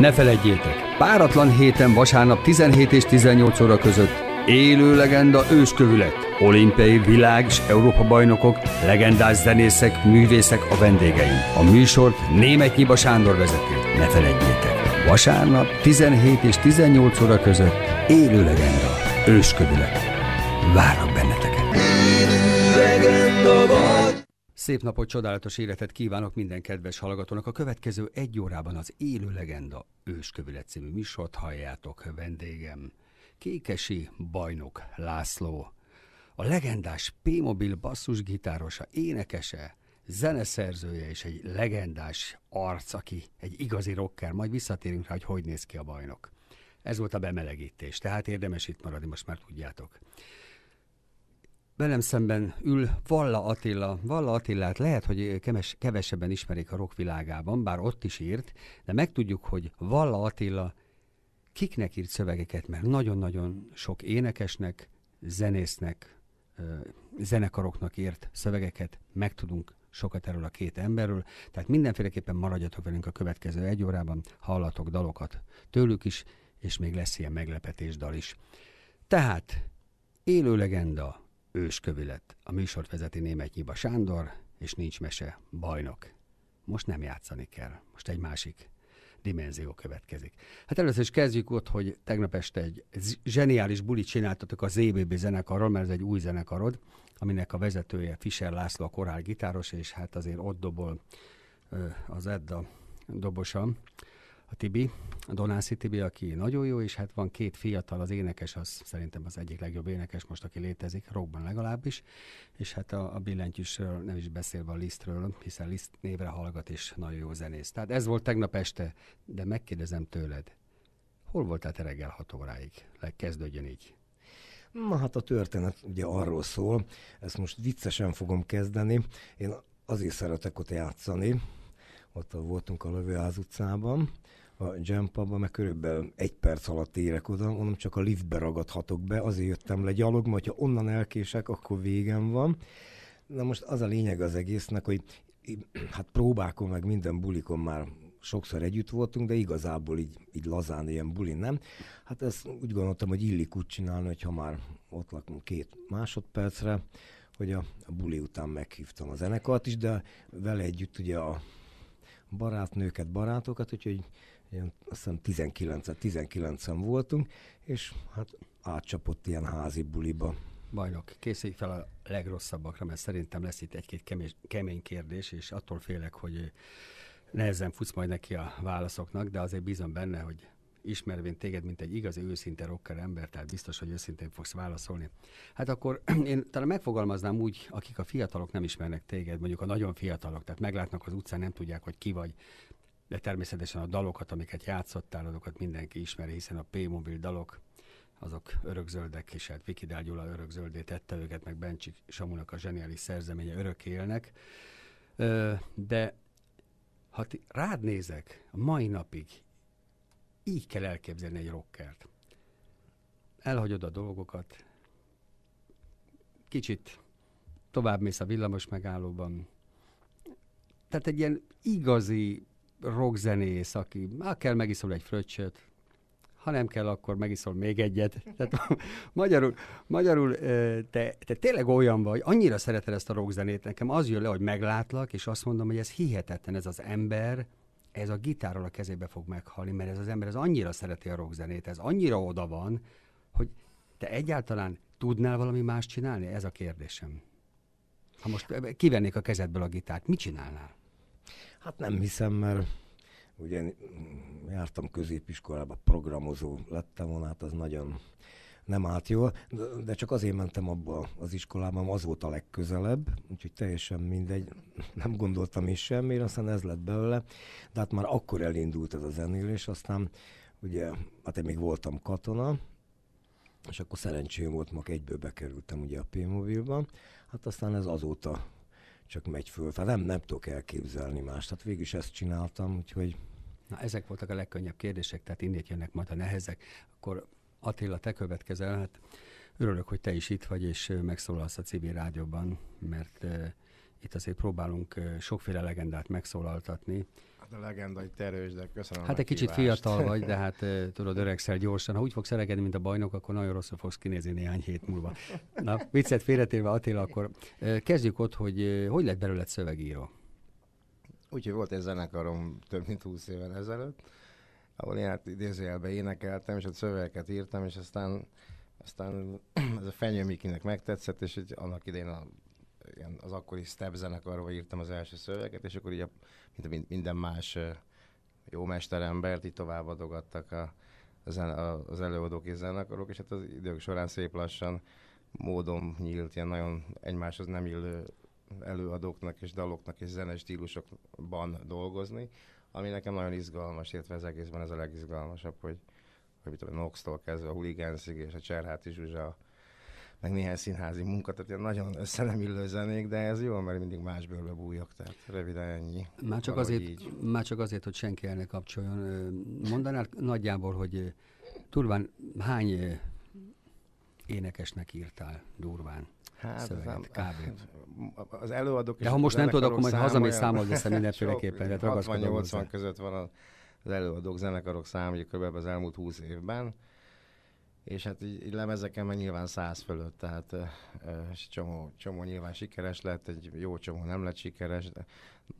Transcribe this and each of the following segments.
Ne feledjétek, páratlan héten vasárnap 17 és 18 óra között élő legenda őskövület, olimpiai világ és Európa bajnokok, legendás zenészek, művészek a vendégeim. A műsort német Nyiba Sándor vezető. Ne feledjétek, vasárnap 17 és 18 óra között élő legenda őskövület. Várok benneteket! Szép napot, csodálatos életet kívánok minden kedves hallgatónak. A következő egy órában az Élő Legenda Őskövület című műsort halljátok vendégem. Kékesi Bajnok László. A legendás P-mobil basszusgitárosa, énekese, zeneszerzője és egy legendás arc, aki egy igazi rocker. Majd visszatérünk rá, hogy hogy néz ki a bajnok. Ez volt a bemelegítés, tehát érdemes itt maradni, most már tudjátok. Velem szemben ül Valla Attila. Valla Attilát lehet, hogy kemes, kevesebben ismerik a rock világában, bár ott is írt, de megtudjuk, hogy Valla Attila kiknek írt szövegeket, mert nagyon-nagyon sok énekesnek, zenésznek, zenekaroknak írt szövegeket, megtudunk sokat erről a két emberről, tehát mindenféleképpen maradjatok velünk a következő egy órában, hallatok dalokat tőlük is, és még lesz ilyen meglepetés dal is. Tehát, élő legenda, őskövület. A műsort vezeti német Nyiba Sándor, és nincs mese, bajnok. Most nem játszani kell, most egy másik dimenzió következik. Hát először is kezdjük ott, hogy tegnap este egy zseniális bulit csináltatok a ZBB zenekarról, mert ez egy új zenekarod, aminek a vezetője Fischer László, a korál gitáros, és hát azért ott dobol az Edda dobosa a Tibi, a Donászi Tibi, aki nagyon jó, és hát van két fiatal, az énekes, az szerintem az egyik legjobb énekes most, aki létezik, rockban legalábbis, és hát a, a billentyűsről nem is beszélve a Lisztről, hiszen Liszt névre hallgat, és nagyon jó zenész. Tehát ez volt tegnap este, de megkérdezem tőled, hol voltál te reggel 6 óráig? Kezdődjön így. Na hát a történet ugye arról szól, ezt most viccesen fogom kezdeni, én azért szeretek ott játszani, ott voltunk a Lövőház utcában, a Jampabban, meg körülbelül egy perc alatt érek oda, mondom, csak a liftbe ragadhatok be, azért jöttem le gyalog, mert ha onnan elkések, akkor végem van. Na most az a lényeg az egésznek, hogy hát próbákon, meg minden bulikon már sokszor együtt voltunk, de igazából így, így lazán ilyen buli, nem? Hát ezt úgy gondoltam, hogy illik úgy csinálni, hogy ha már ott lakunk két másodpercre, hogy a, a buli után meghívtam a zenekart is, de vele együtt ugye a barátnőket, barátokat, úgyhogy ilyen, azt hiszem 19 19-en voltunk, és hát átcsapott ilyen házi buliba. Bajnok, készülj fel a legrosszabbakra, mert szerintem lesz itt egy-két kemény, kemény kérdés, és attól félek, hogy nehezen futsz majd neki a válaszoknak, de azért bízom benne, hogy ismervén téged, mint egy igazi őszinte rocker ember, tehát biztos, hogy őszintén fogsz válaszolni. Hát akkor én talán megfogalmaznám úgy, akik a fiatalok nem ismernek téged, mondjuk a nagyon fiatalok, tehát meglátnak az utcán, nem tudják, hogy ki vagy, de természetesen a dalokat, amiket játszottál, azokat mindenki ismeri, hiszen a P-mobil dalok, azok örökzöldek, és hát Vikidál Gyula örökzöldé tette őket, meg Bencsik Samunak a zseniális szerzeménye örök élnek. De ha rád nézek, a mai napig így kell elképzelni egy rockert. Elhagyod a dolgokat, kicsit tovább mész a villamos megállóban. Tehát egy ilyen igazi rockzenész, aki már kell megiszol egy fröccsöt, ha nem kell, akkor megiszol még egyet. Tehát, magyarul, magyarul te, te tényleg olyan vagy, annyira szereted ezt a rockzenét, nekem az jön le, hogy meglátlak, és azt mondom, hogy ez hihetetlen, ez az ember, ez a gitárral a kezébe fog meghalni, mert ez az ember ez annyira szereti a rockzenét, ez annyira oda van, hogy te egyáltalán tudnál valami más csinálni? Ez a kérdésem. Ha most eh, kivennék a kezedből a gitárt, mit csinálnál? Hát nem hiszem, mert ugye jártam középiskolába, programozó lettem volna, hát az nagyon nem állt jól, de csak azért mentem abba az iskolába, az volt a legközelebb, úgyhogy teljesen mindegy, nem gondoltam is semmire, aztán ez lett belőle, de hát már akkor elindult ez a zenélés, aztán ugye, hát én még voltam katona, és akkor szerencsém volt, mag egyből bekerültem ugye a p mobilba hát aztán ez azóta csak megy föl. tehát nem, nem tudok elképzelni mást. Hát végül is ezt csináltam, úgyhogy... Na, ezek voltak a legkönnyebb kérdések, tehát innét jönnek majd a nehezek. Akkor Attila, te következel, hát örülök, hogy te is itt vagy, és megszólalsz a civil rádióban, mert uh, itt azért próbálunk uh, sokféle legendát megszólaltatni. Hát a legenda itt erős, de köszönöm Hát egy kicsit kívást. fiatal vagy, de hát uh, tudod, öregszel gyorsan. Ha úgy fogsz öregedni, mint a bajnok, akkor nagyon rosszul fogsz kinézni néhány hét múlva. Na, viccet félretéve, Attila, akkor kezdjük ott, hogy hogy lett belőled szövegíró? Úgyhogy volt egy zenekarom több mint 20 éven ezelőtt, ahol én hát idézőjelben énekeltem, és a szövegeket írtam, és aztán, aztán ez a Fenyő Mikinek megtetszett, és így annak idején a, ilyen, az akkori step zenekarba írtam az első szöveget, és akkor így a, mint minden más jó mesterembert így továbbadogattak a, az, a, az előadók és zenekarok, és hát az idők során szép lassan módon nyílt ilyen nagyon egymáshoz nem illő előadóknak és daloknak és zenes stílusokban dolgozni, ami nekem nagyon izgalmas, illetve az egészben ez a legizgalmasabb, hogy, hogy mit tudom, Nox-tól kezdve a Huligánszig és a Cserháti Zsuzsa, meg néhány színházi munka, tehát ilyen nagyon össze nem illő zenék, de ez jó, mert mindig más bőrbe bújok, tehát röviden ennyi. Már csak, azért, így. már csak azért, hogy senki el ne kapcsoljon. Mondanál nagyjából, hogy turván hány énekesnek írtál durván. Hát, szöveget, kb. Hát, az előadók De ha most nem tudod, akkor majd hazamész számolod össze mindenféleképpen. 60-80 között van az előadók, zenekarok számja kb. az elmúlt 20 évben. És hát így, így lemezeken meg nyilván száz fölött, tehát ö, csomó, csomó nyilván sikeres lett, egy jó csomó nem lett sikeres, de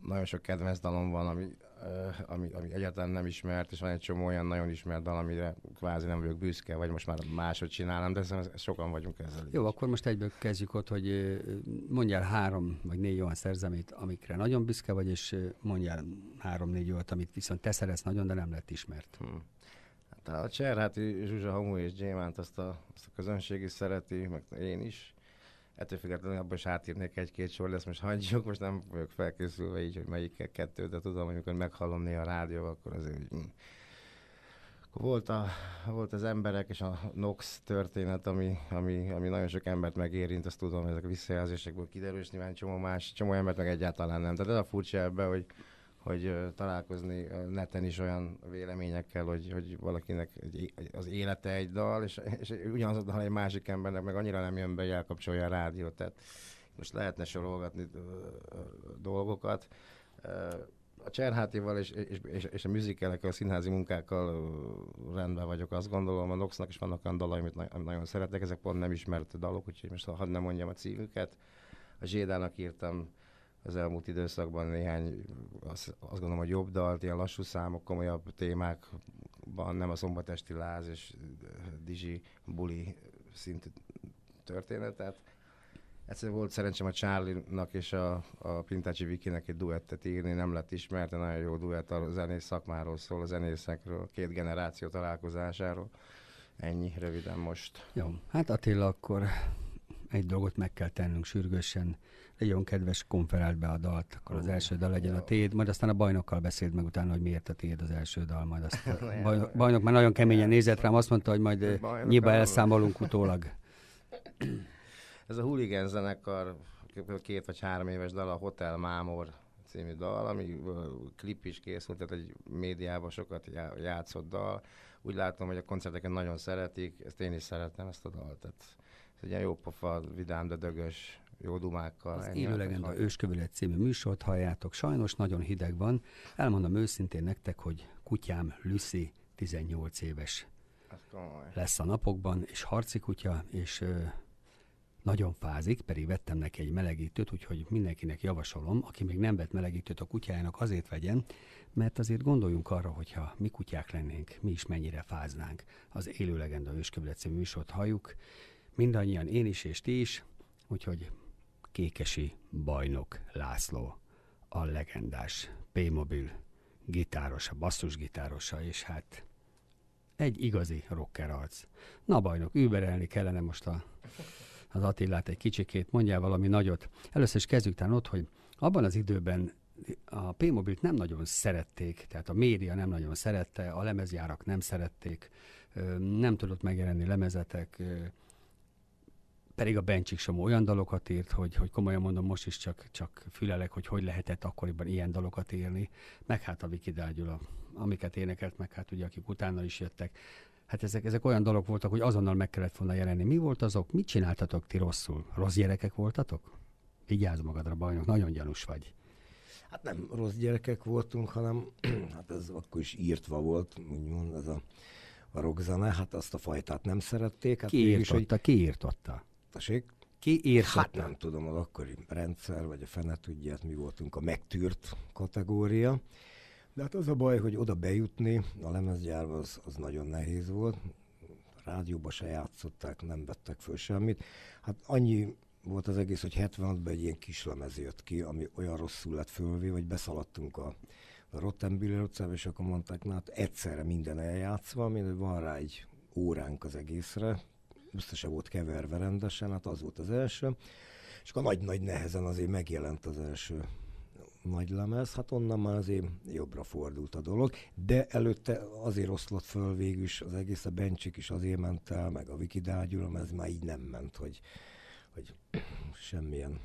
nagyon sok kedvenc dalom van, ami Eh, ami, ami egyáltalán nem ismert, és van egy csomó olyan nagyon ismert dal, amire kvázi nem vagyok büszke, vagy most már máshogy csinálom, de szóval sokan vagyunk ezzel. Jó, így. akkor most egyből kezdjük ott, hogy eh, mondjál három vagy négy olyan szerzemét, amikre nagyon büszke vagy, és eh, mondjál három-négy olyat, amit viszont te szeretsz nagyon, de nem lett ismert. Hmm. Hát a Cserháti Zsuzsa Hamu és Gyémánt azt a, azt a közönség is szereti, meg én is ettől függetlenül abban is átírnék egy-két sor, lesz most hagyjuk, most nem vagyok felkészülve így, hogy melyik kettő, de tudom, hogy amikor meghallom néha a rádió, akkor azért így... Hmm. Akkor volt, a, volt az emberek és a Nox történet, ami, ami, ami nagyon sok embert megérint, azt tudom, hogy ezek a visszajelzésekből kiderül, és nyilván csomó más, csomó embert meg egyáltalán nem. Tehát ez a furcsa ebben, hogy hogy találkozni neten is olyan véleményekkel, hogy, hogy valakinek egy, az élete egy dal, és, és ugyanaz a dal egy másik embernek meg annyira nem jön be, hogy elkapcsolja a rádiót. Tehát most lehetne sorolgatni dolgokat. A Cserhátival és, és, és, és a műzikelekkel, a színházi munkákkal rendben vagyok, azt gondolom. A Noxnak is vannak olyan dalai, amit na- nagyon szeretek, ezek pont nem ismert dalok, úgyhogy most hadd nem mondjam a címüket. A Zsédának írtam az elmúlt időszakban néhány, azt, azt gondolom, hogy jobb dalt, ilyen lassú számok, komolyabb témákban, nem a szombatesti láz és eh, dizsi buli szintű történet, tehát Egyszerűen volt szerencsém a Charlie-nak és a, a Pintácsi Vikinek egy duettet írni, nem lett ismert, de nagyon jó duett a zenész szakmáról szól, a zenészekről, a két generáció találkozásáról. Ennyi röviden most. Jó, hát Attila, akkor egy dolgot meg kell tennünk sürgősen legyen kedves, konferált be a dalt, akkor az első dal legyen a téd, majd aztán a bajnokkal beszélt meg utána, hogy miért a téd az első dal, majd azt a bajnok, bajnok már nagyon keményen nézett rám, azt mondta, hogy majd eh, nyiba elszámolunk utólag. Ez a huligán zenekar, két vagy három éves dal, a Hotel Mámor című dal, ami klip is készült, tehát egy médiában sokat játszott dal. Úgy látom, hogy a koncerteken nagyon szeretik, ezt én is szeretem, ezt a dalt. Tehát ez egy ilyen jópofa, vidám, de dögös jó dumákkal. Az élő legenda Őskövület című műsort halljátok. Sajnos nagyon hideg van. Elmondom őszintén nektek, hogy kutyám Lucy 18 éves lesz a napokban, és harci kutya, és ö, nagyon fázik, pedig vettem neki egy melegítőt, úgyhogy mindenkinek javasolom, aki még nem vett melegítőt a kutyájának, azért vegyen, mert azért gondoljunk arra, hogyha mi kutyák lennénk, mi is mennyire fáznánk. Az élő legenda Őskövület című műsort halljuk, mindannyian én is és ti is, úgyhogy Kékesi Bajnok László, a legendás P-mobil gitárosa, basszusgitárosa, és hát egy igazi rocker arc. Na bajnok, überelni kellene most a, az Attilát egy kicsikét, mondjál valami nagyot. Először is kezdjük tán ott, hogy abban az időben a P-mobilt nem nagyon szerették, tehát a média nem nagyon szerette, a lemezjárak nem szerették, nem tudott megjelenni lemezetek, pedig a Bencsik sem olyan dalokat írt, hogy, hogy komolyan mondom, most is csak, csak fülelek, hogy hogy lehetett akkoriban ilyen dalokat írni, meg hát a Viki Dágyula, amiket énekelt, meg hát ugye akik utána is jöttek. Hát ezek, ezek olyan dalok voltak, hogy azonnal meg kellett volna jelenni. Mi volt azok? Mit csináltatok ti rosszul? Rossz gyerekek voltatok? Vigyázz magadra, bajnok, nagyon gyanús vagy. Hát nem rossz gyerekek voltunk, hanem hát ez akkor is írtva volt, úgymond ez a, a rockzene, hát azt a fajtát nem szerették. Hát ki írtotta, hogy... ki írtotta? Tessék? Ki írhatta? Hát nem tudom, az akkori rendszer, vagy a fene tudja, hát mi voltunk a megtűrt kategória. De hát az a baj, hogy oda bejutni a lemezgyárba az, az nagyon nehéz volt. A rádióba se játszották, nem vettek föl semmit. Hát annyi volt az egész, hogy 76-ban egy ilyen kis lemez jött ki, ami olyan rosszul lett fölvé, hogy beszaladtunk a, a Rottenbiller utcába, és akkor mondták, na hát egyszerre minden eljátszva, mint van rá egy óránk az egészre, össze volt keverve rendesen, hát az volt az első. És akkor nagy-nagy nehezen azért megjelent az első nagy lemez, hát onnan már azért jobbra fordult a dolog, de előtte azért oszlott föl végül is az egész, a Bencsik is azért ment el, meg a Viki Dágyulom, ez már így nem ment, hogy, hogy semmilyen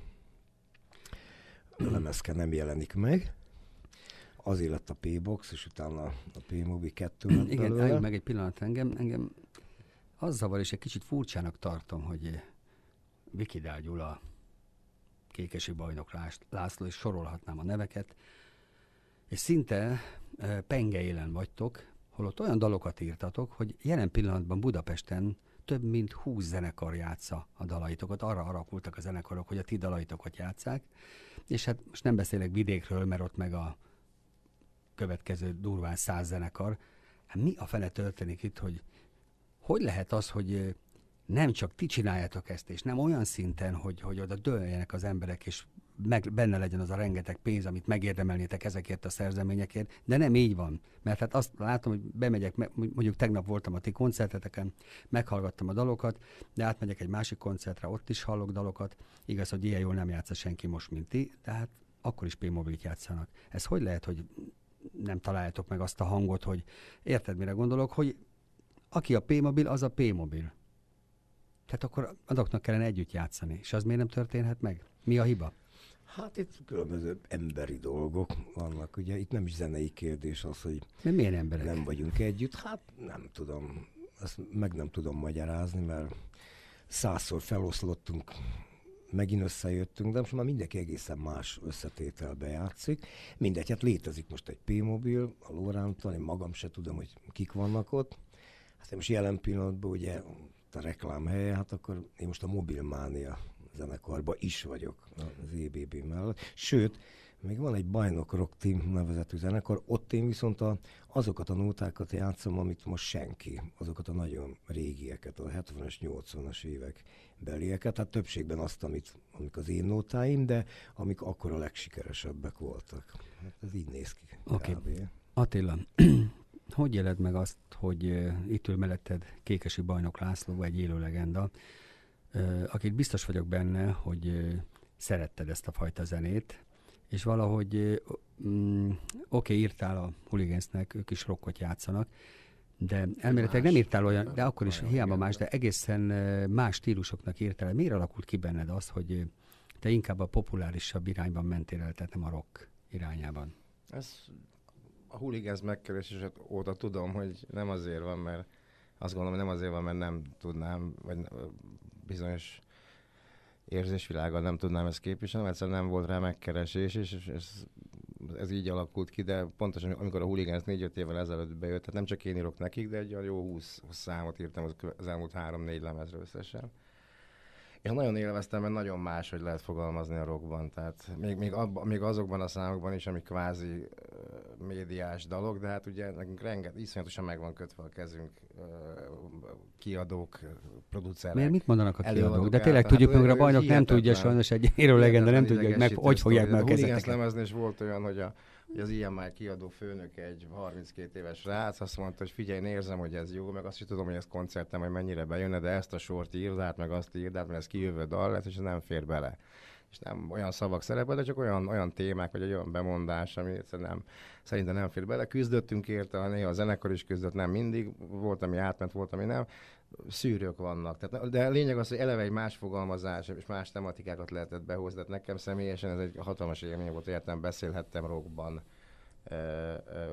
lemezke nem jelenik meg. Azért lett a P-box, és utána a P-mobi 2 lett Igen, belőle. meg egy pillanat engem. Engem az zavar, és egy kicsit furcsának tartom, hogy eh, Vikidál Gyula, Kékesi Bajnok László, és sorolhatnám a neveket, és szinte eh, penge élen vagytok, holott olyan dalokat írtatok, hogy jelen pillanatban Budapesten több mint húsz zenekar játsza a dalaitokat, arra alakultak a zenekarok, hogy a ti dalaitokat játszák, és hát most nem beszélek vidékről, mert ott meg a következő durván száz zenekar. Hát mi a fele történik itt, hogy hogy lehet az, hogy nem csak ti csináljátok ezt, és nem olyan szinten, hogy, hogy oda dőljenek az emberek, és meg, benne legyen az a rengeteg pénz, amit megérdemelnétek ezekért a szerzeményekért, de nem így van. Mert hát azt látom, hogy bemegyek, mondjuk tegnap voltam a ti koncerteteken, meghallgattam a dalokat, de átmegyek egy másik koncertre, ott is hallok dalokat. Igaz, hogy ilyen jól nem játsza senki most, mint ti, de hát akkor is p mobilit játszanak. Ez hogy lehet, hogy nem találjátok meg azt a hangot, hogy érted, mire gondolok, hogy aki a P-mobil, az a P-mobil. Tehát akkor azoknak kellene együtt játszani. És az miért nem történhet meg? Mi a hiba? Hát itt különböző emberi dolgok vannak, ugye itt nem is zenei kérdés az, hogy De milyen emberek? nem vagyunk együtt. Hát nem tudom, ezt meg nem tudom magyarázni, mert százszor feloszlottunk, megint összejöttünk, de most már mindenki egészen más összetételbe játszik. Mindegy, hát létezik most egy P-mobil, a Lorántal, én magam se tudom, hogy kik vannak ott. Hát most jelen pillanatban ugye a reklám helye, hát akkor én most a Mobilmánia zenekarban is vagyok az EBB mellett. Sőt, még van egy Bajnok Rock Team nevezetű zenekar, ott én viszont a, azokat a nótákat játszom, amit most senki, azokat a nagyon régieket, a 70-es, 80-as évek belieket, hát többségben azt, amit, amik az én nótáim, de amik akkor a legsikeresebbek voltak. Hát ez így néz ki. Oké. Okay. Attila, hogy éled meg azt, hogy itt ül melletted Kékesi Bajnok László, egy élő legenda, akit biztos vagyok benne, hogy szeretted ezt a fajta zenét, és valahogy mm, oké, okay, írtál a Huligensnek, ők is rockot játszanak, de elméletileg nem írtál olyan, de akkor is hiába más, de egészen más stílusoknak írtál. Miért alakult ki benned az, hogy te inkább a populárisabb irányban mentél el, tehát nem a rock irányában? Ez a huligánz megkeresések óta tudom, hogy nem azért van, mert azt gondolom, hogy nem azért van, mert nem tudnám, vagy bizonyos érzésvilággal nem tudnám ezt képviselni, mert egyszerűen nem volt rá megkeresés, és, ez, ez így alakult ki, de pontosan amikor a Hooligans 4-5 évvel ezelőtt bejött, tehát nem csak én írok nekik, de egy olyan jó 20, 20 számot írtam az, az elmúlt 3-4 lemezre összesen, én nagyon élveztem, mert nagyon más, hogy lehet fogalmazni a rockban. Tehát még, még, abba, még azokban a számokban is, amik kvázi uh, médiás dalok, de hát ugye nekünk renget, iszonyatosan meg van kötve a kezünk uh, kiadók, producerek. Miért mit mondanak a kiadók? De tényleg hát, tudjuk, hát, hogy a bajnok nem tudja sajnos egy érő legenda, nem tudja, hogy meg, hogy fogják meg a kezeket. és volt olyan, hogy a az már kiadó főnök egy 32 éves rác azt mondta, hogy figyelj, érzem, hogy ez jó, meg azt is tudom, hogy ez koncertem, hogy mennyire bejönne, de ezt a sort írd át, meg azt írd át, mert ez kijövő dal lesz, és ez nem fér bele és nem olyan szavak szerepel, de csak olyan, olyan témák, vagy egy olyan bemondás, ami nem, szerintem nem fér bele. Küzdöttünk érte, néha a zenekar is küzdött, nem mindig, volt, ami átment, volt, ami nem. Szűrők vannak. Tehát, de a lényeg az, hogy eleve egy más fogalmazás és más tematikákat lehetett behozni. Tehát nekem személyesen ez egy hatalmas élmény volt, értem, beszélhettem rockban. Ö, ö,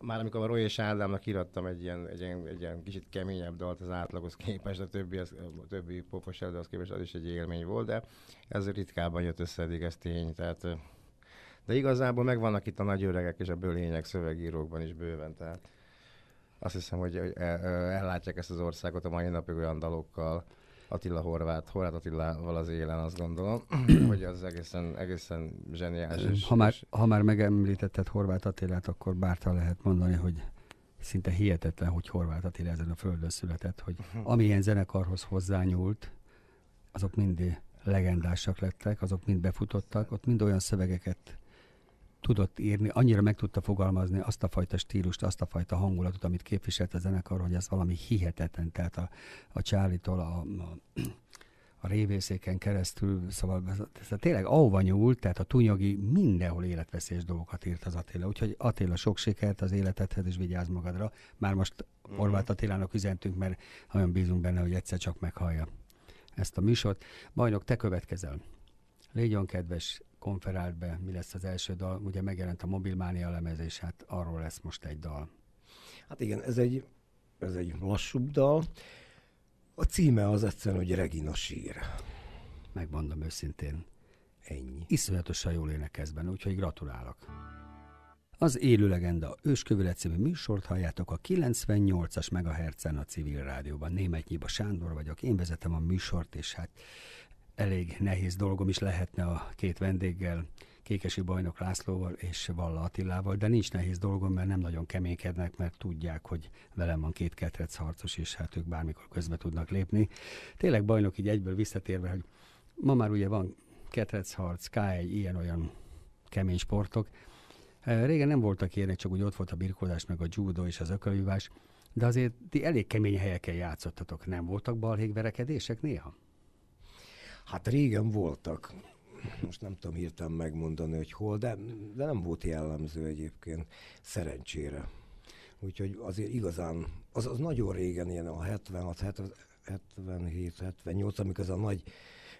már amikor a Roy és Ádámnak írattam egy ilyen, egy, ilyen, egy ilyen kicsit keményebb dalt az átlaghoz képest, a többi, az, a többi popos előadóhoz képest az is egy élmény volt, de ez ritkában jött össze eddig, ez tény. Tehát, de igazából megvannak itt a nagy öregek és a bölények szövegírókban is bőven, tehát azt hiszem, hogy ellátják ezt az országot a mai napig olyan dalokkal, Attila Horváth, Horváth Attilával az élen, azt gondolom, hogy az egészen, egészen zseniális. És, már, és... ha már megemlítetted Horváth Attilát, akkor bárta lehet mondani, hogy szinte hihetetlen, hogy Horváth Attila ezen a földön született, hogy amilyen zenekarhoz hozzányúlt, azok mindig legendásak lettek, azok mind befutottak, ott mind olyan szövegeket tudott írni, annyira meg tudta fogalmazni azt a fajta stílust, azt a fajta hangulatot, amit képviselt a zenekar, hogy ez valami hihetetlen, tehát a, a charlie a, a a révészéken keresztül, szóval ez, ez tényleg ahova nyúlt, tehát a tunyogi mindenhol életveszélyes dolgokat írt az Attila. Úgyhogy Attila sok sikert az életedhez, és vigyázz magadra. Már most mhm. Horváth Attilának üzentünk, mert nagyon bízunk benne, hogy egyszer csak meghallja ezt a műsort. Bajnok, te következel. Légy kedves, konferált be, mi lesz az első dal. Ugye megjelent a Mobilmánia lemezés, hát arról lesz most egy dal. Hát igen, ez egy, ez egy lassúbb dal. A címe az egyszerűen, hogy Regina sír. Megmondom őszintén. Ennyi. Iszonyatosan jól énekelsz benne, úgyhogy gratulálok. Az élő legenda őskövület című műsort halljátok a 98-as megahertzen a civil rádióban. Német Nyiba Sándor vagyok, én vezetem a műsort, és hát elég nehéz dolgom is lehetne a két vendéggel, Kékesi Bajnok Lászlóval és Valla Attilával, de nincs nehéz dolgom, mert nem nagyon keménykednek, mert tudják, hogy velem van két ketrec harcos, és hát ők bármikor közbe tudnak lépni. Tényleg bajnok így egyből visszatérve, hogy ma már ugye van ketrec harc, K1, ilyen-olyan kemény sportok. Régen nem voltak ilyenek, csak úgy ott volt a birkózás, meg a judo és az ökölvívás, de azért ti elég kemény helyeken játszottatok. Nem voltak balhégverekedések néha? Hát régen voltak. Most nem tudom hirtelen megmondani, hogy hol, de, de nem volt jellemző egyébként, szerencsére. Úgyhogy azért igazán, az, az nagyon régen, ilyen a 76, 77, 78, amikor ez a nagy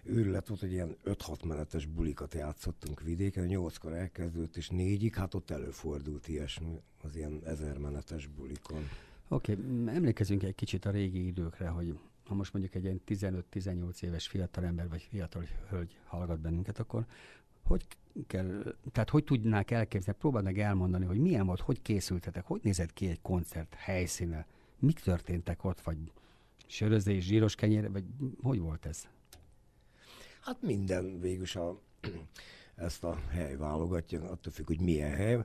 őrület volt, hogy ilyen 5-6 menetes bulikat játszottunk vidéken, 8-kor elkezdődött és 4-ig, hát ott előfordult ilyesmi, az ilyen ezer menetes bulikon. Oké, okay, emlékezünk egy kicsit a régi időkre, hogy ha most mondjuk egy ilyen 15-18 éves fiatal ember vagy fiatal hölgy hallgat bennünket, akkor hogy kell, tehát hogy tudnák elképzelni, próbáld meg elmondani, hogy milyen volt, hogy készültetek, hogy nézett ki egy koncert helyszíne, mik történtek ott, vagy sörözés, zsíros kenyér, vagy hogy volt ez? Hát minden végül, a, ezt a hely válogatja, attól függ, hogy milyen hely.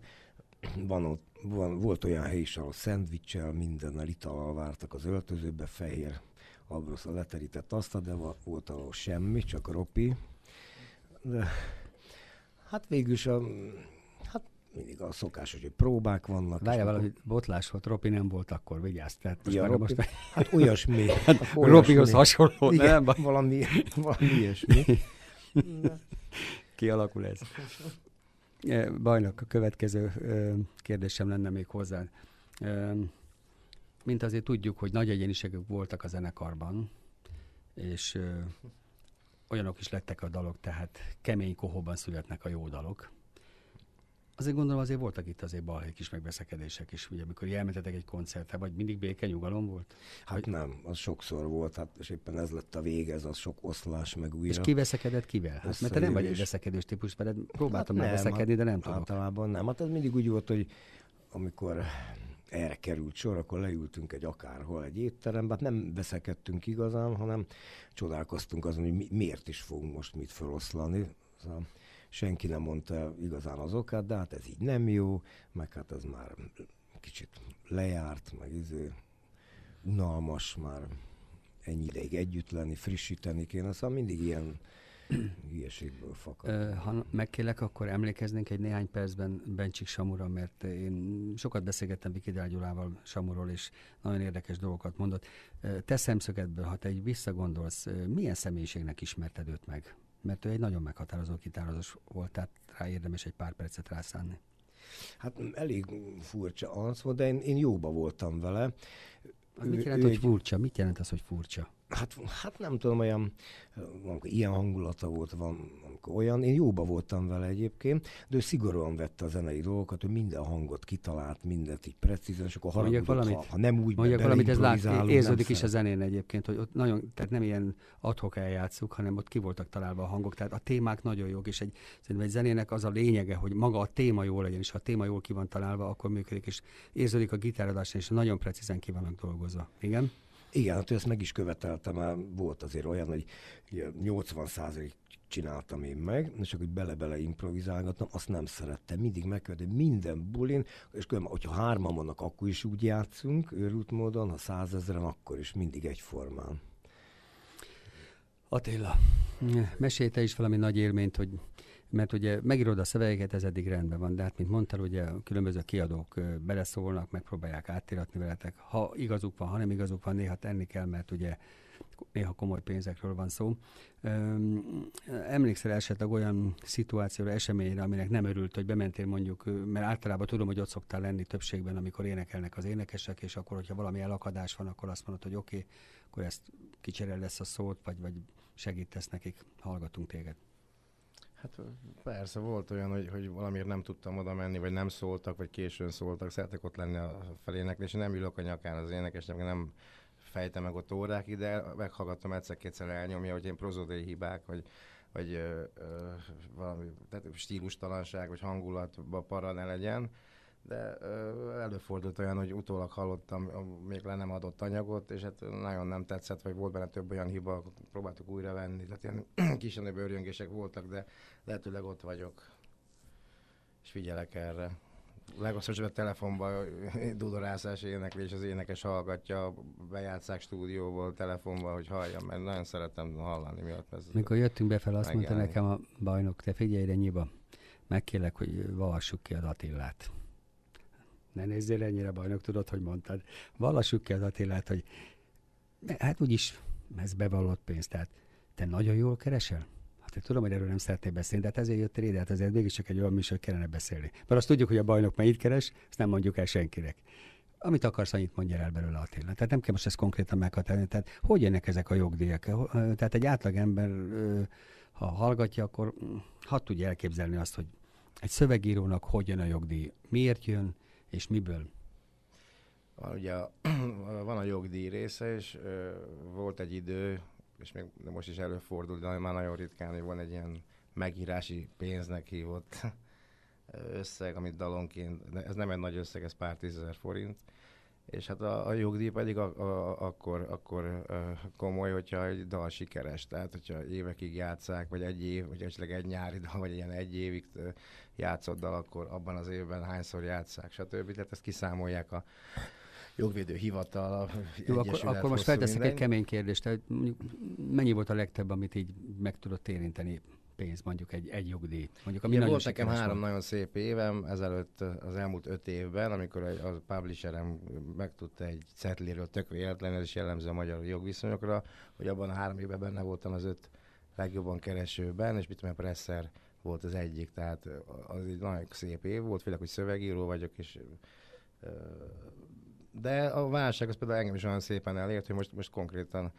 Van ott, van, volt olyan hely is, ahol szendvicsel, minden, a vártak az öltözőbe, fehér Abroszon leterített azt, de volt a semmi, csak ropi. De hát végül is a, hát mindig a szokás, hogy próbák vannak. Várjál valami botlás volt, Ropi nem volt akkor, vigyázz. Tehát most ja, Ropi, most... Hát olyasmi. Hát, olyasmi. Ropihoz hasonló, Igen, nem? Valami, valami ilyesmi. Kialakul ez. Eh, Bajnok, a következő eh, kérdésem lenne még hozzá. Eh, mint azért tudjuk, hogy nagy egyéniségek voltak a zenekarban, és ö, olyanok is lettek a dalok, tehát kemény kohóban születnek a jó dalok. Azért gondolom, azért voltak itt azért balhék is, megbeszekedések is, ugye, amikor elmentetek egy koncertre, vagy mindig béke, nyugalom volt? Hát hogy... nem, az sokszor volt, hát és éppen ez lett a vége, ez az sok oszlás, meg újra. És ki veszekedett kivel? Hát, mert te nem vagy egy veszekedős típus, mert hát próbáltam hát nem, veszekedni, de nem hát, tudok. Általában nem, hát ez mindig úgy volt, hogy amikor erre került sor, akkor leültünk egy akárhol egy étterembe, hát nem veszekedtünk igazán, hanem csodálkoztunk azon, hogy mi, miért is fogunk most mit feloszlani. Szóval senki nem mondta igazán az okát, de hát ez így nem jó, meg hát ez már kicsit lejárt, meg izé, unalmas már ennyi ideig együtt lenni, frissíteni kéne, szóval mindig ilyen hülyeségből fakad. Ha megkélek, akkor emlékeznénk egy néhány percben Bencsik Samura, mert én sokat beszélgettem Viki Dágyulával Samurról, és nagyon érdekes dolgokat mondott. Te szemszögedből, ha te egy visszagondolsz, milyen személyiségnek ismerted őt meg? Mert ő egy nagyon meghatározó gitározós volt, tehát rá érdemes egy pár percet rászánni. Hát elég furcsa arc volt, de én, én jóba voltam vele. mit jelent, ő hogy furcsa? Mit jelent az, hogy furcsa? Hát, hát nem tudom, olyan, amikor ilyen hangulata volt, van, amikor olyan. Én jóba voltam vele egyébként, de ő szigorúan vette a zenei dolgokat, ő minden hangot kitalált, mindent így precízen, és akkor haragudott, valamit, ha, ha, nem úgy Mondjak valamit, ez lát, érződik is a zenén egyébként, hogy ott nagyon, tehát nem ilyen adhok eljátszuk, hanem ott ki voltak találva a hangok, tehát a témák nagyon jók, és egy, szerintem egy zenének az a lényege, hogy maga a téma jó legyen, és ha a téma jól ki van találva, akkor működik, és érződik a gitáradásnál, és nagyon precízen ki vannak dolgozva. Igen? Igen, hát ezt meg is követeltem, mert volt azért olyan, hogy 80 százalék csináltam én meg, és akkor bele-bele improvizálgattam, azt nem szerettem. Mindig megkövetem minden bulin, és különben, hogyha hárman vannak, akkor is úgy játszunk, őrült módon, ha százezren, akkor is mindig egyformán. Attila, mesélj te is valami nagy élményt, hogy mert ugye megírod a szövegeket, ez eddig rendben van, de hát, mint mondtál, ugye különböző kiadók beleszólnak, megpróbálják átiratni veletek, ha igazuk van, ha nem igazuk van, néha tenni kell, mert ugye néha komoly pénzekről van szó. Emlékszel esetleg olyan szituációra, eseményre, aminek nem örült, hogy bementél mondjuk, mert általában tudom, hogy ott szoktál lenni többségben, amikor énekelnek az énekesek, és akkor, hogyha valami elakadás van, akkor azt mondod, hogy oké, okay, akkor ezt kicserél lesz a szót, vagy, vagy segítesz nekik, hallgatunk téged. Hát persze, volt olyan, hogy, hogy valamiért nem tudtam oda menni, vagy nem szóltak, vagy későn szóltak, szeretek ott lenni a felének, és nem ülök a nyakán az énekesnek, nem fejtem meg ott órákig, de meghallgattam egyszer-kétszer elnyomja, hogy én prozodai hibák, vagy, vagy ö, ö, valami tehát stílustalanság, vagy hangulatba para ne legyen, de előfordult olyan, hogy utólag hallottam még le nem adott anyagot, és hát nagyon nem tetszett, vagy volt benne több olyan hiba, próbáltuk újra venni, tehát ilyen kisebb örjöngések voltak, de lehetőleg ott vagyok, és figyelek erre. Legosszabb a telefonban dudorászás éneklés, az énekes hallgatja, bejátszák stúdióból, telefonban, hogy halljam, mert nagyon szeretem hallani miatt. Ez Mikor jöttünk befele, azt megjelni. mondta nekem a bajnok, te figyelj, nyiba, megkérlek, hogy valhassuk ki az Attillát. Ne nézzél ennyire bajnok, tudod, hogy mondtad. Vallassuk ki az Attilát, hogy hát úgyis ez bevallott pénz, tehát te nagyon jól keresel? Hát én tudom, hogy erről nem szeretnél beszélni, de hát ezért jöttél ide, hát azért mégiscsak egy olyan műsor kellene beszélni. Mert azt tudjuk, hogy a bajnok mennyit keres, ezt nem mondjuk el senkinek. Amit akarsz, annyit mondja el belőle Attila. Tehát nem kell most ezt konkrétan meghatározni. Tehát hogy jönnek ezek a jogdíjak? Tehát egy ember, ha hallgatja, akkor mm, hat tudja elképzelni azt, hogy egy szövegírónak hogy jön a jogdíj, miért jön, és miből? Ugye van a jogdíj része, és ö, volt egy idő, és még most is előfordul, de már nagyon ritkán, hogy van egy ilyen megírási pénznek hívott összeg, amit dalonként, ez nem egy nagy összeg, ez pár tízezer forint, és hát a, a jogdíj pedig a, a, akkor, akkor komoly, hogyha egy dal sikeres, tehát hogyha évekig játszák, vagy egy év, vagy esetleg egy nyári dal, vagy ilyen egy évig játszott dal, akkor abban az évben hányszor játszák, stb. Tehát ezt kiszámolják a jogvédő hivatal, a Jó, akkor, akkor most felteszek minden... egy kemény kérdést, tehát mondjuk mennyi volt a legtöbb, amit így meg tudott érinteni pénz, mondjuk egy, egy jogdíj. Mondjuk, ami Igen, volt nekem három van. nagyon szép évem ezelőtt az elmúlt öt évben, amikor a publisherem megtudta egy cetliről tök véletlenül, és jellemző a magyar jogviszonyokra, hogy abban a három évben benne voltam az öt legjobban keresőben, és mit a Presser volt az egyik, tehát az egy nagyon szép év volt, főleg, hogy szövegíró vagyok, és de a válság az például engem is olyan szépen elért, hogy most, most konkrétan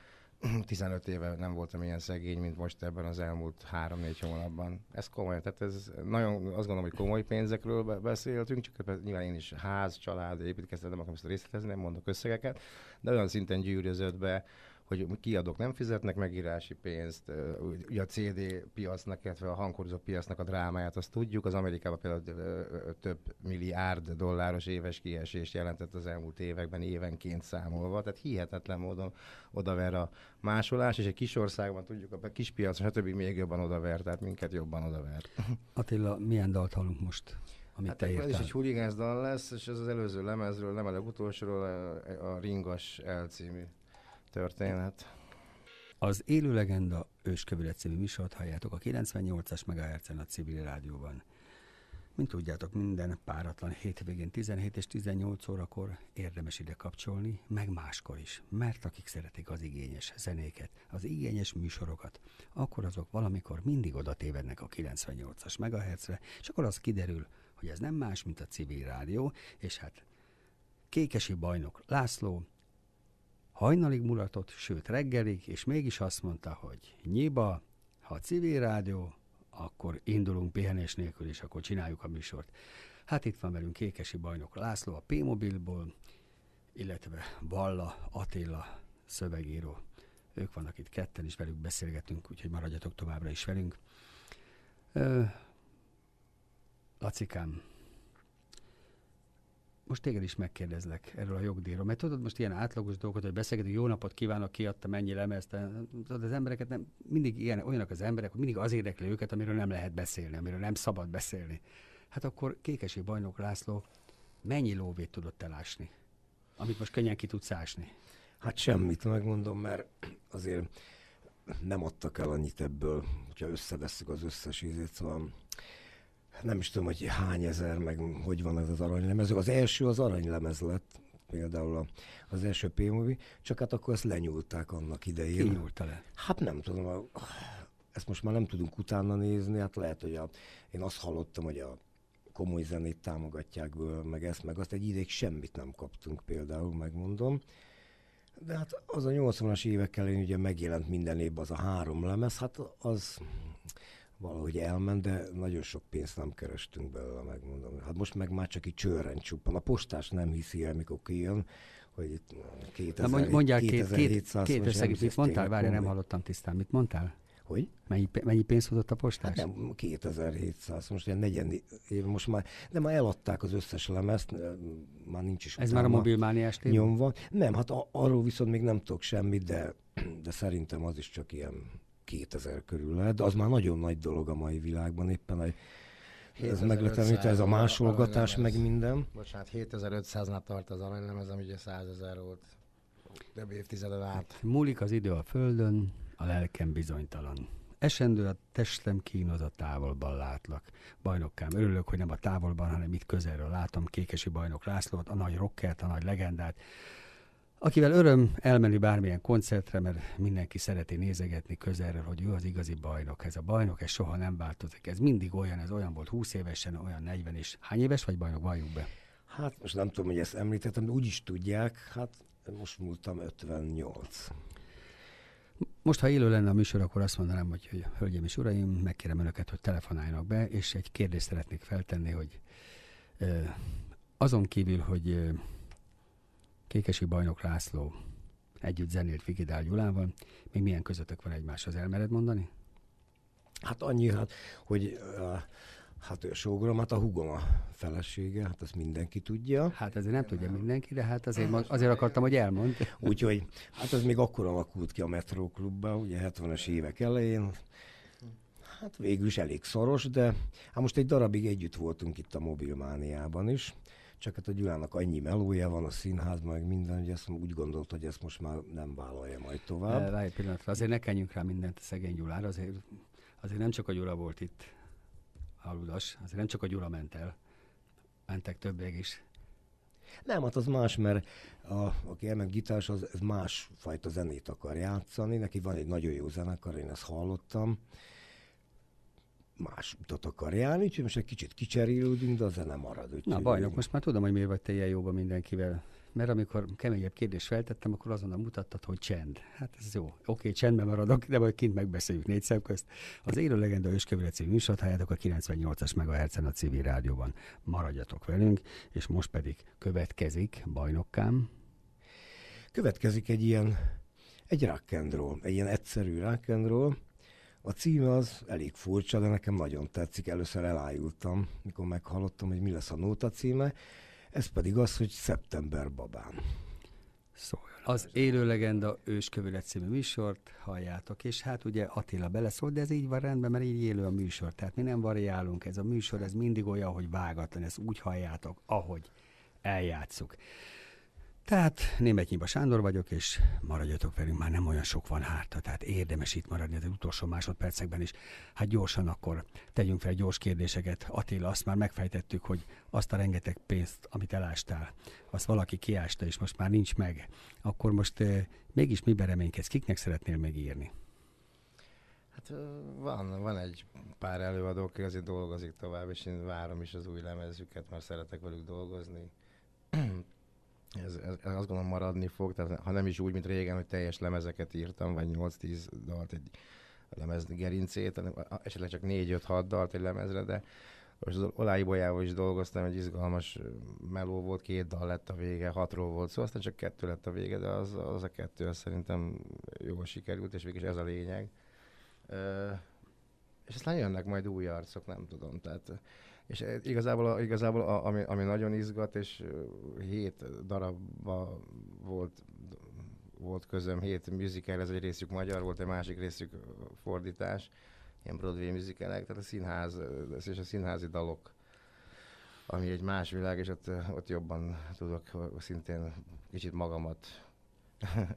15 éve nem voltam ilyen szegény, mint most ebben az elmúlt 3-4 hónapban. Ez komoly, tehát ez nagyon, azt gondolom, hogy komoly pénzekről beszéltünk, csak nyilván én is ház, család, építkeztem, nem akarom ezt részletezni, nem mondok összegeket, de olyan szinten gyűrözött be hogy kiadók nem fizetnek megírási pénzt, ugye a CD piacnak, illetve a hangkorzó piacnak a drámáját, azt tudjuk, az Amerikában például több milliárd dolláros éves kiesést jelentett az elmúlt években évenként számolva, tehát hihetetlen módon odaver a másolás, és egy kis országban tudjuk, a kis piac, stb. még jobban odaver, tehát minket jobban odaver. Attila, milyen dalt hallunk most? amit hát Ez is egy huligánzdal lesz, és ez az előző lemezről, nem a legutolsóról, a Ringas elcímű? történet. Az élő legenda Őskövület című műsort halljátok a 98-as mhz a civil rádióban. Mint tudjátok, minden páratlan hétvégén 17 és 18 órakor érdemes ide kapcsolni, meg máskor is, mert akik szeretik az igényes zenéket, az igényes műsorokat, akkor azok valamikor mindig oda tévednek a 98-as mhz és akkor az kiderül, hogy ez nem más, mint a civil rádió, és hát Kékesi bajnok László, hajnalig mulatott, sőt reggelig, és mégis azt mondta, hogy nyiba, ha civil rádió, akkor indulunk pihenés nélkül, és akkor csináljuk a műsort. Hát itt van velünk Kékesi Bajnok László a P-Mobilból, illetve Balla Attila szövegíró. Ők vannak itt ketten, és velük beszélgetünk, úgyhogy maradjatok továbbra is velünk. Lacikám, most téged is megkérdezlek erről a jogdíjról, mert tudod most ilyen átlagos dolgokat, hogy beszélgetünk, jó napot kívánok, kiadta, mennyi lemezt, tudod, az embereket nem, mindig ilyen, olyanok az emberek, hogy mindig az érdekli őket, amiről nem lehet beszélni, amiről nem szabad beszélni. Hát akkor Kékesi Bajnok László mennyi lóvét tudott elásni, amit most könnyen ki tudsz ásni? Hát semmit, megmondom, mert azért nem adtak el annyit ebből, hogyha összeveszük az összes ízét, szóval nem is tudom, hogy hány ezer, meg hogy van ez az aranylemez. Az első az aranylemez lett, például az első p csak hát akkor ezt lenyúlták annak idején. Ki nyúlta le? Hát nem tudom, a, ezt most már nem tudunk utána nézni, hát lehet, hogy a, én azt hallottam, hogy a komoly zenét támogatják, meg ezt, meg azt, egy ideig semmit nem kaptunk például, megmondom. De hát az a 80-as évek elején ugye megjelent minden évben az a három lemez, hát az valahogy elment, de nagyon sok pénzt nem kerestünk belőle, megmondom. Hát most meg már csak így csőren csupan. A postás nem hiszi el, mikor kijön, hogy itt 2000, Na, mondjál 2700 két, két, két mit mondtál? Várj, nem hallottam tisztán. Mit mondtál? Hogy? Mennyi, mennyi pénzt hozott a postás? Hát nem, 2700, most ilyen negyen év, most már, de már eladták az összes lemezt, már nincs is Ez már a mobilmániás téma? Nyomva. Nem, hát a, arról viszont még nem tudok semmit, de, de szerintem az is csak ilyen 2000 körül lehet, de az már nagyon nagy dolog a mai világban éppen, egy, ez meglepemítő, ez a másolgatás, meg minden. Bocsánat, 7500 nap tart az aranylemez, ami ugye 100 ezer volt több évtizeden át. Hát múlik az idő a földön, a lelkem bizonytalan. Esendő a testem kínoz a távolban látlak. Bajnokkám, örülök, hogy nem a távolban, hanem itt közelről látom Kékesi Bajnok Lászlót, a nagy rockert, a nagy legendát akivel öröm elmenni bármilyen koncertre, mert mindenki szereti nézegetni közelről, hogy ő az igazi bajnok. Ez a bajnok, ez soha nem változik. Ez mindig olyan, ez olyan volt 20 évesen, olyan 40 és hány éves vagy bajnok, valljuk be. Hát most nem tudom, hogy ezt említettem, de úgy is tudják, hát most múltam 58. Most, ha élő lenne a műsor, akkor azt mondanám, hogy, hogy hölgyeim és uraim, megkérem önöket, hogy telefonáljanak be, és egy kérdést szeretnék feltenni, hogy azon kívül, hogy Kékesi bajnok László együtt zenélt Vigidál Gyulával. Még milyen közöttök van egymáshoz, elmered mondani? Hát annyi, hát, hogy uh, Hát a sógorom, hát a hugom a felesége, hát azt mindenki tudja. Hát ezért nem tudja mindenki, de hát azért, azért akartam, hogy elmond. Úgyhogy hát ez még akkor alakult ki a Metro Klubban, ugye 70-es évek elején. Hát végül is elég szoros, de hát most egy darabig együtt voltunk itt a Mobilmániában is csak hát a Gyulának annyi melója van, a színház, meg minden, hogy ezt úgy gondolt, hogy ezt most már nem vállalja majd tovább. Várj egy pillanatra, azért ne kenjünk rá mindent a szegény Gyulára, azért, azért nem csak a Gyula volt itt aludas, azért nem csak a Gyula ment el, mentek többiek is. Nem, hát az más, mert a, aki elment gitárs, az az másfajta zenét akar játszani. Neki van egy nagyon jó zenekar, én ezt hallottam, más utat akar járni, úgyhogy most egy kicsit kicserélődünk, de a zene marad. Úgy Na bajnok, most már tudom, hogy miért vagy te ilyen jóban mindenkivel. Mert amikor keményebb kérdést feltettem, akkor azonnal mutattad, hogy csend. Hát ez jó. Oké, csendben maradok, de majd kint megbeszéljük négy szem közt. Az élő legenda őskövület című műsort halljátok a 98-as mhz a civil rádióban. Maradjatok velünk, és most pedig következik, bajnokkám. Következik egy ilyen egy rock egy ilyen egyszerű rock a címe az elég furcsa, de nekem nagyon tetszik. Először elájultam, mikor meghallottam, hogy mi lesz a nóta címe. Ez pedig az, hogy Szeptember babám. Szóval az élő legenda őskövület című műsort halljátok, és hát ugye Attila beleszólt, de ez így van rendben, mert így élő a műsor, tehát mi nem variálunk, ez a műsor, ez mindig olyan, hogy vágatlan, ezt úgy halljátok, ahogy eljátszuk. Tehát Németnyiba Sándor vagyok, és maradjatok velünk, már nem olyan sok van hátra, tehát érdemes itt maradni az utolsó másodpercekben is. Hát gyorsan akkor tegyünk fel gyors kérdéseket. Attila, azt már megfejtettük, hogy azt a rengeteg pénzt, amit elástál, azt valaki kiásta, és most már nincs meg. Akkor most eh, mégis miben reménykedsz? Kiknek szeretnél megírni? Hát eh, van, van egy pár előadó, aki azért dolgozik tovább, és én várom is az új lemezüket, mert szeretek velük dolgozni ez, ez, ez azt gondolom maradni fog, tehát ha nem is úgy, mint régen, hogy teljes lemezeket írtam, vagy 8-10 dalt egy lemez gerincét, hanem esetleg csak 4-5-6 dalt egy lemezre, de most az Oláibolyával is dolgoztam, egy izgalmas meló volt, két dal lett a vége, hatról volt szó, szóval aztán csak kettő lett a vége, de az, az a kettő az szerintem jól sikerült, és végig ez a lényeg. Ö, és aztán jönnek majd új arcok, nem tudom, tehát és eh, igazából, igazából ami, ami nagyon izgat, és hét darabba volt volt közöm, hét musical, ez egy részük magyar volt, egy másik részük fordítás, ilyen Broadway musicalek, tehát a színház, és a színházi dalok ami egy más világ, és ott, ott jobban tudok szintén kicsit magamat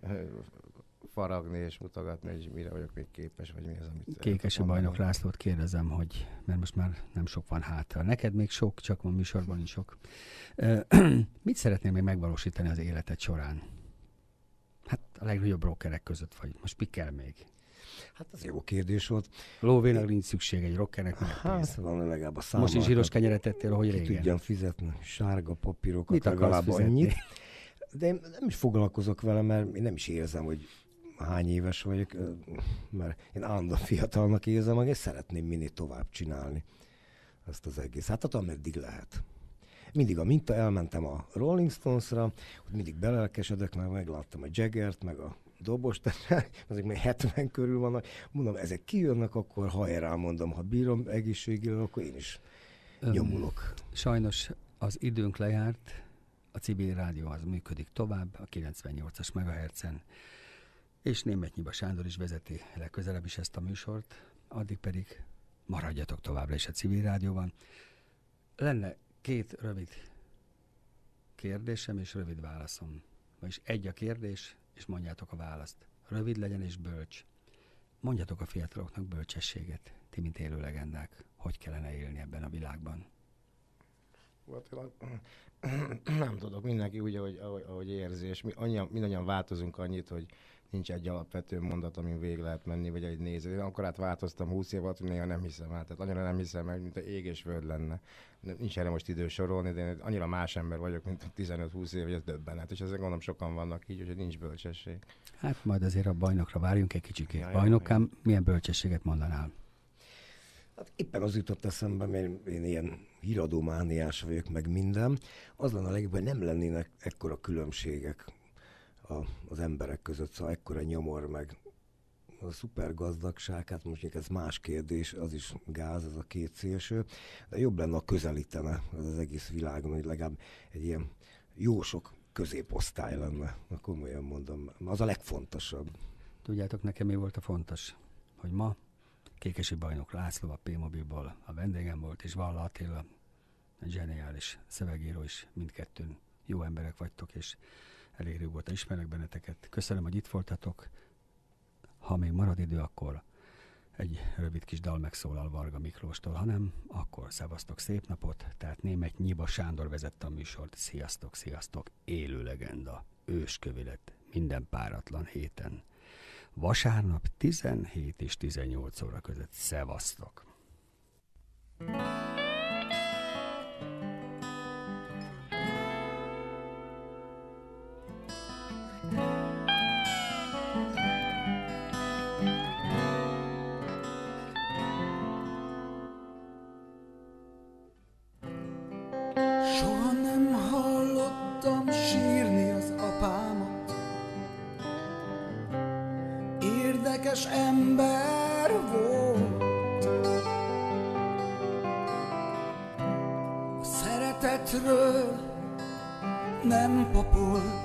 faragni és mutogatni, hogy mire vagyok még képes, vagy mi az, amit... Kékesi bajnok Lászlót kérdezem, hogy, mert most már nem sok van hátra. Neked még sok, csak van műsorban is sok. Mit szeretnél még megvalósítani az életed során? Hát a legnagyobb rockerek között vagy. Most mi kell még? Hát az jó kérdés volt. Lóvénak nincs szükség egy rockernek. Hát van legalább a számára. Most is zsíros kenyeret ettél, hogy régen. tudjam fizetni. Sárga papírokat Mit legalább annyit. De én nem is foglalkozok vele, mert én nem is érzem, hogy hány éves vagyok, mert én állandóan fiatalnak érzem, és szeretném minél tovább csinálni ezt az egész. Hát attól ameddig lehet. Mindig a minta, elmentem a Rolling Stones-ra, hogy mindig belelkesedek, mert megláttam a Jaggert, meg a dobos, tehát azok még 70 körül vannak. Mondom, ezek kijönnek, akkor hajrá mondom, ha bírom egészségileg, akkor én is Öm, nyomulok. Sajnos az időnk lejárt, a civil rádió az működik tovább, a 98-as megahercen és német Nyiba Sándor is vezeti legközelebb is ezt a műsort, addig pedig maradjatok továbbra is a civil rádióban. Lenne két rövid kérdésem és rövid válaszom. Vagyis egy a kérdés, és mondjátok a választ. Rövid legyen és bölcs. Mondjatok a fiataloknak bölcsességet, ti, mint élő legendák, hogy kellene élni ebben a világban. Hát nem tudok, mindenki úgy, ahogy, ahogy, érzi, érzés. Mi annyian, mindannyian változunk annyit, hogy nincs egy alapvető mondat, amin végig lehet menni, vagy egy néző. Én akkor át változtam 20 év alatt, hogy néha nem hiszem át. Tehát annyira nem hiszem meg, mint a ég és föld lenne. Nincs erre most idő sorolni, de én annyira más ember vagyok, mint 15-20 év, hogy ez döbbenet. És ezek gondolom sokan vannak így, hogy nincs bölcsesség. Hát majd azért a bajnokra várjunk egy kicsikét. Ja, Bajnokám, ja. milyen bölcsességet mondanál? Hát éppen az jutott eszembe, mert én ilyen híradó mániás vagyok, meg minden. Az lenne a legjobb, hogy nem lennének ekkora különbségek a, az emberek között, szóval ekkora nyomor meg a szuper gazdagság, hát még ez más kérdés, az is gáz, ez a két szélső, de jobb lenne, a közelítene az, az egész világon, hogy legalább egy ilyen jó sok középosztály lenne, na komolyan mondom, az a legfontosabb. Tudjátok nekem mi volt a fontos? Hogy ma Kékesi Bajnok László a P-mobilból a vendégem volt, és Valla Attila, zseniális szövegíró is mindkettőn jó emberek vagytok, és elég régóta ismerek benneteket. Köszönöm, hogy itt voltatok. Ha még marad idő, akkor egy rövid kis dal megszólal Varga Miklóstól, hanem akkor szevasztok szép napot, tehát német Nyiba Sándor vezette a műsort. Sziasztok, sziasztok, élő legenda, őskövélet, minden páratlan héten. Vasárnap 17 és 18 óra között. Szevasztok! Életről nem papol